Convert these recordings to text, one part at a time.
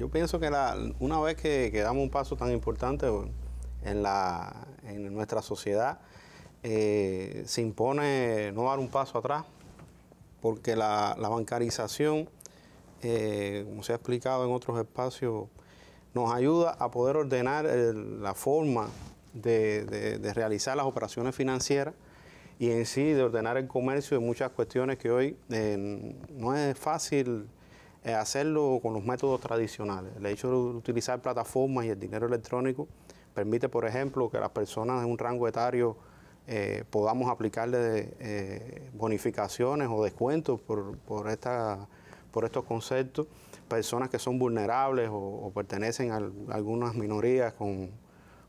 Yo pienso que una vez que, damos un paso tan importante en, nuestra sociedad, eh, se impone no dar un paso atrás, porque la, bancarización, eh, como se ha explicado en otros espacios, nos ayuda a poder ordenar la forma de, realizar las operaciones financieras y en sí de ordenar el comercio de muchas cuestiones que hoy eh, no es fácil hacerlo con los métodos tradicionales. El hecho de utilizar plataformas y el dinero electrónico permite, por ejemplo, que las personas de un rango etario eh, podamos aplicarle eh, bonificaciones o descuentos por, esta, por estos conceptos. Personas que son vulnerables o, pertenecen a, a algunas minorías con,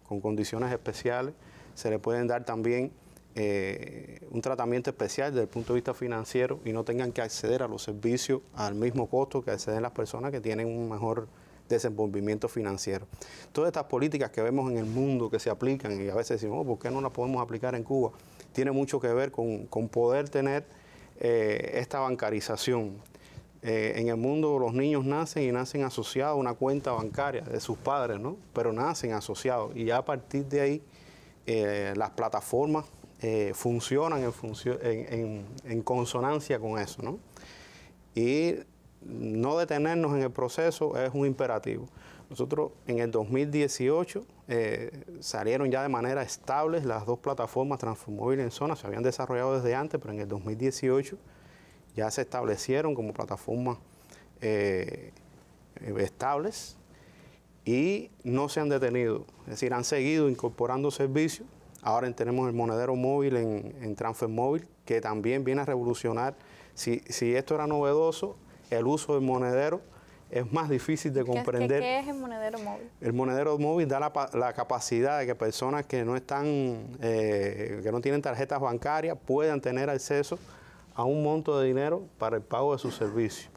con condiciones especiales, se le pueden dar también eh, un tratamiento especial desde el punto de vista financiero y no tengan que acceder a los servicios al mismo costo que acceden las personas que tienen un mejor desenvolvimiento financiero. Todas estas políticas que vemos en el mundo que se aplican y a veces decimos, oh, ¿por qué no las podemos aplicar en Cuba? Tiene mucho que ver con, poder tener eh, esta bancarización. Eh, en el mundo los niños nacen y nacen asociados a una cuenta bancaria de sus padres, ¿no? Pero nacen asociados y ya a partir de ahí las plataformas eh, funcionan en, consonancia con eso. Y no detenernos en el proceso es un imperativo. Nosotros en el 2018 eh, salieron ya de manera estable las dos plataformas Transformóvil en Zona, se habían desarrollado desde antes, pero en el 2018 ya se establecieron como plataformas eh, estables y no se han detenido, es decir, han seguido incorporando servicios Ahora tenemos el monedero móvil en, en transfer móvil, que también viene a revolucionar. Si, esto era novedoso, el uso del monedero es más difícil de comprender. ¿Qué, es el monedero móvil? El monedero móvil da la, capacidad de que personas que no están, eh, que no tienen tarjetas bancarias puedan tener acceso a un monto de dinero para el pago de sus servicios.